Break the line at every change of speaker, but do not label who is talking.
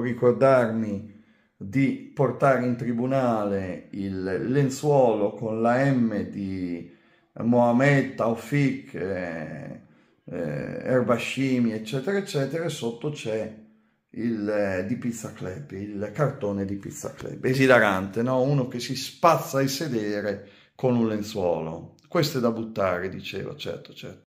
ricordarmi di portare in tribunale il lenzuolo con la M di Mohamed Taufik, eh, eh, Erbashimi, eccetera, eccetera, e sotto c'è il eh, di Pizza Club, il cartone di Pizza Club. Esilarante, no? Uno che si spazza il sedere con un lenzuolo. Questo è da buttare, diceva, certo, certo.